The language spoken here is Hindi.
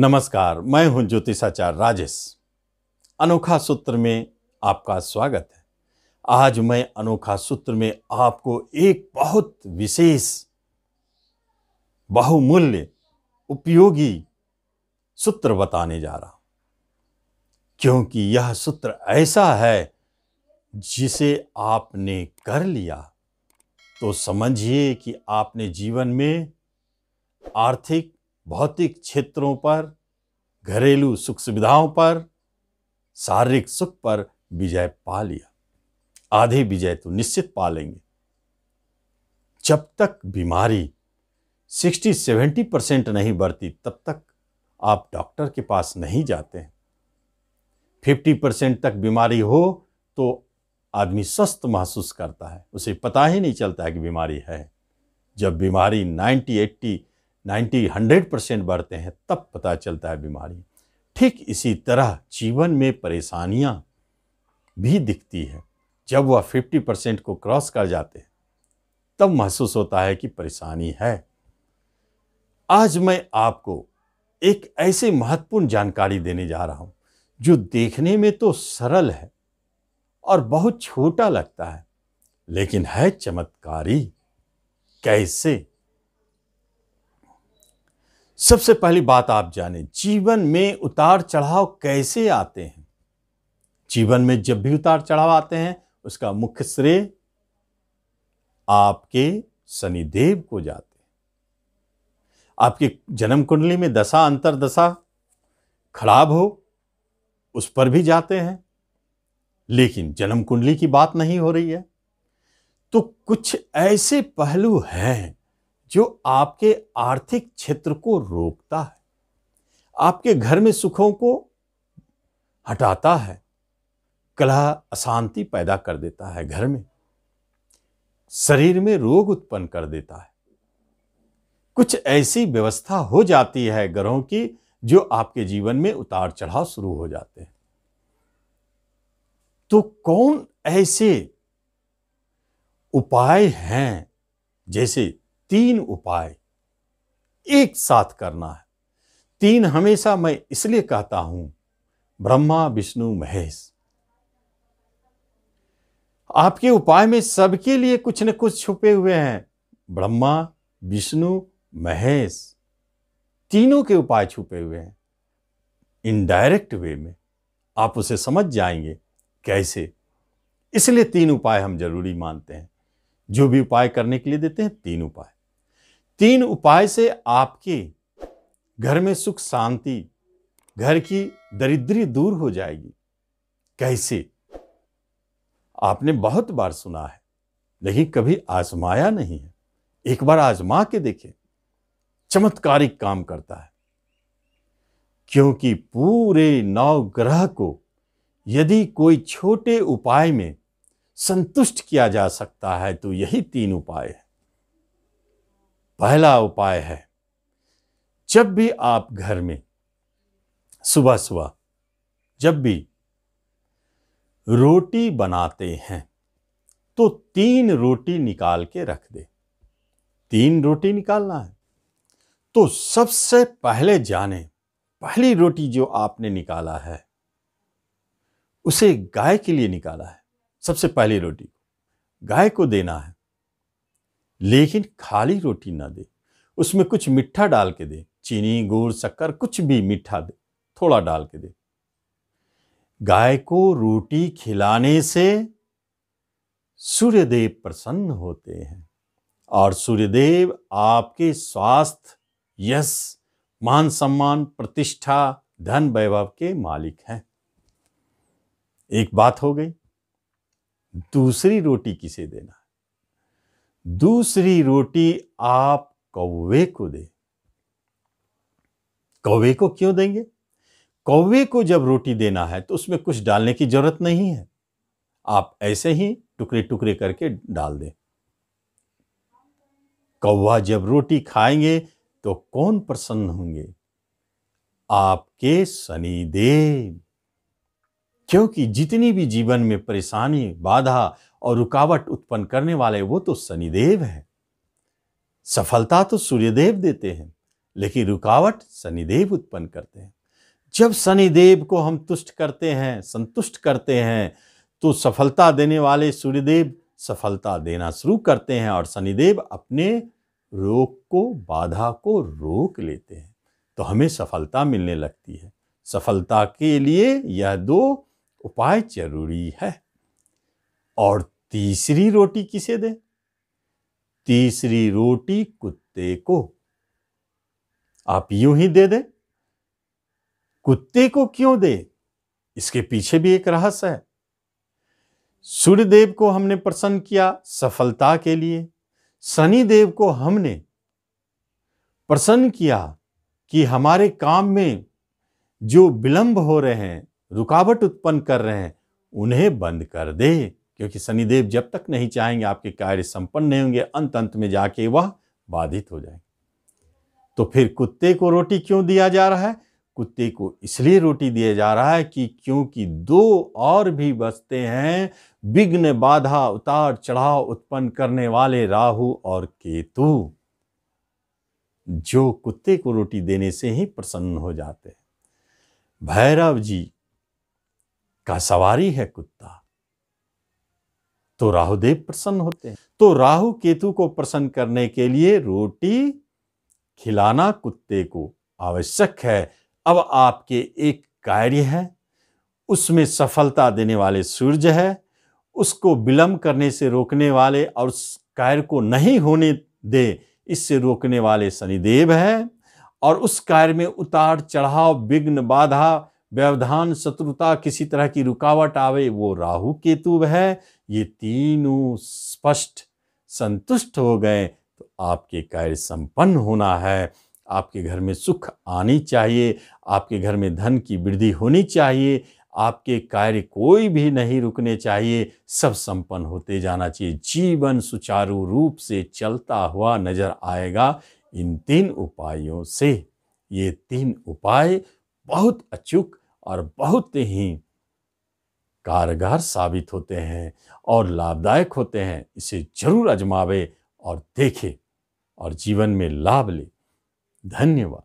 नमस्कार मैं हूं ज्योतिषाचार्य राजेश अनोखा सूत्र में आपका स्वागत है आज मैं अनोखा सूत्र में आपको एक बहुत विशेष बहुमूल्य उपयोगी सूत्र बताने जा रहा हूं क्योंकि यह सूत्र ऐसा है जिसे आपने कर लिया तो समझिए कि आपने जीवन में आर्थिक भौतिक क्षेत्रों पर घरेलू सुख सुविधाओं पर शारीरिक सुख पर विजय पा लिया आधे विजय तो निश्चित पा लेंगे जब तक बीमारी 60-70 परसेंट नहीं बढ़ती तब तक आप डॉक्टर के पास नहीं जाते हैं फिफ्टी परसेंट तक बीमारी हो तो आदमी स्वस्थ महसूस करता है उसे पता ही नहीं चलता है कि बीमारी है जब बीमारी 90-80 नाइन्टी हंड्रेड परसेंट बढ़ते हैं तब पता चलता है बीमारी ठीक इसी तरह जीवन में परेशानियाँ भी दिखती है जब वह फिफ्टी परसेंट को क्रॉस कर जाते हैं तब महसूस होता है कि परेशानी है आज मैं आपको एक ऐसे महत्वपूर्ण जानकारी देने जा रहा हूँ जो देखने में तो सरल है और बहुत छोटा लगता है लेकिन है चमत्कारी कैसे सबसे पहली बात आप जानें जीवन में उतार चढ़ाव कैसे आते हैं जीवन में जब भी उतार चढ़ाव आते हैं उसका मुख्य श्रेय आपके शनिदेव को जाते हैं आपके जन्म कुंडली में दशा अंतर दशा खराब हो उस पर भी जाते हैं लेकिन जन्म कुंडली की बात नहीं हो रही है तो कुछ ऐसे पहलू हैं जो आपके आर्थिक क्षेत्र को रोकता है आपके घर में सुखों को हटाता है कला अशांति पैदा कर देता है घर में शरीर में रोग उत्पन्न कर देता है कुछ ऐसी व्यवस्था हो जाती है ग्रहों की जो आपके जीवन में उतार चढ़ाव शुरू हो जाते हैं तो कौन ऐसे उपाय हैं जैसे तीन उपाय एक साथ करना है तीन हमेशा मैं इसलिए कहता हूं ब्रह्मा विष्णु महेश आपके उपाय में सबके लिए कुछ न कुछ छुपे हुए हैं ब्रह्मा विष्णु महेश तीनों के उपाय छुपे हुए हैं इनडायरेक्ट वे में आप उसे समझ जाएंगे कैसे इसलिए तीन उपाय हम जरूरी मानते हैं जो भी उपाय करने के लिए देते हैं तीन उपाय तीन उपाय से आपके घर में सुख शांति घर की दरिद्री दूर हो जाएगी कैसे आपने बहुत बार सुना है लेकिन कभी आजमाया नहीं है एक बार आजमा के देखें चमत्कारिक काम करता है क्योंकि पूरे नौ ग्रह को यदि कोई छोटे उपाय में संतुष्ट किया जा सकता है तो यही तीन उपाय है पहला उपाय है जब भी आप घर में सुबह सुबह जब भी रोटी बनाते हैं तो तीन रोटी निकाल के रख दे तीन रोटी निकालना है तो सबसे पहले जाने पहली रोटी जो आपने निकाला है उसे गाय के लिए निकाला है सबसे पहली रोटी गाय को देना है लेकिन खाली रोटी ना दे उसमें कुछ मीठा डाल के दे चीनी गुड़ शक्कर कुछ भी मीठा दे थोड़ा डाल के दे गाय को रोटी खिलाने से सूर्यदेव प्रसन्न होते हैं और सूर्यदेव आपके स्वास्थ्य यश मान सम्मान प्रतिष्ठा धन वैभव के मालिक हैं एक बात हो गई दूसरी रोटी किसे देना दूसरी रोटी आप कौवे को दे कौवे को क्यों देंगे कौवे को जब रोटी देना है तो उसमें कुछ डालने की जरूरत नहीं है आप ऐसे ही टुकड़े टुकड़े करके डाल दें कौवा जब रोटी खाएंगे तो कौन प्रसन्न होंगे आपके शनिदेव क्योंकि जितनी भी जीवन में परेशानी बाधा और रुकावट उत्पन्न करने वाले वो तो शनिदेव हैं सफलता तो सूर्यदेव देते हैं लेकिन रुकावट शनिदेव उत्पन्न करते हैं जब शनिदेव को हम तुष्ट करते हैं संतुष्ट करते हैं तो सफलता देने वाले सूर्यदेव सफलता देना शुरू करते हैं और शनिदेव अपने रोग को बाधा को रोक लेते हैं तो हमें सफलता मिलने लगती है सफलता के लिए यह दो उपाय जरूरी है और तीसरी रोटी किसे दे तीसरी रोटी कुत्ते को आप यूं ही दे दें कुत्ते को क्यों दे इसके पीछे भी एक रहस्य है सूर्यदेव को हमने प्रसन्न किया सफलता के लिए सनी देव को हमने प्रसन्न किया कि हमारे काम में जो विलंब हो रहे हैं रुकावट उत्पन्न कर रहे हैं उन्हें बंद कर दे क्योंकि शनिदेव जब तक नहीं चाहेंगे आपके कार्य संपन्न नहीं होंगे अंत अंत में जाके वह बाधित हो जाएंगे तो फिर कुत्ते को रोटी क्यों दिया जा रहा है कुत्ते को इसलिए रोटी दिया जा रहा है कि क्योंकि दो और भी बचते हैं विघ्न बाधा उतार चढ़ाव उत्पन्न करने वाले राहु और केतु जो कुत्ते को रोटी देने से ही प्रसन्न हो जाते हैं भैरव जी का सवारी है कुत्ता तो राहुदेव प्रसन्न होते हैं तो राहु केतु को प्रसन्न करने के लिए रोटी खिलाना कुत्ते को आवश्यक है अब आपके एक कार्य है उसमें सफलता देने वाले सूर्य है उसको विलंब करने से रोकने वाले और उस कार्य को नहीं होने दे इससे रोकने वाले शनिदेव है और उस कार्य में उतार चढ़ाव विघ्न बाधा व्यवधान शत्रुता किसी तरह की रुकावट आवे वो राहु केतु है ये तीनों स्पष्ट संतुष्ट हो गए तो आपके कार्य संपन्न होना है आपके घर में सुख आनी चाहिए आपके घर में धन की वृद्धि होनी चाहिए आपके कार्य कोई भी नहीं रुकने चाहिए सब संपन्न होते जाना चाहिए जीवन सुचारू रूप से चलता हुआ नजर आएगा इन तीन उपायों से ये तीन उपाय बहुत अचूक और बहुत ही कारगर साबित होते हैं और लाभदायक होते हैं इसे जरूर आजमावे और देखे और जीवन में लाभ ले धन्यवाद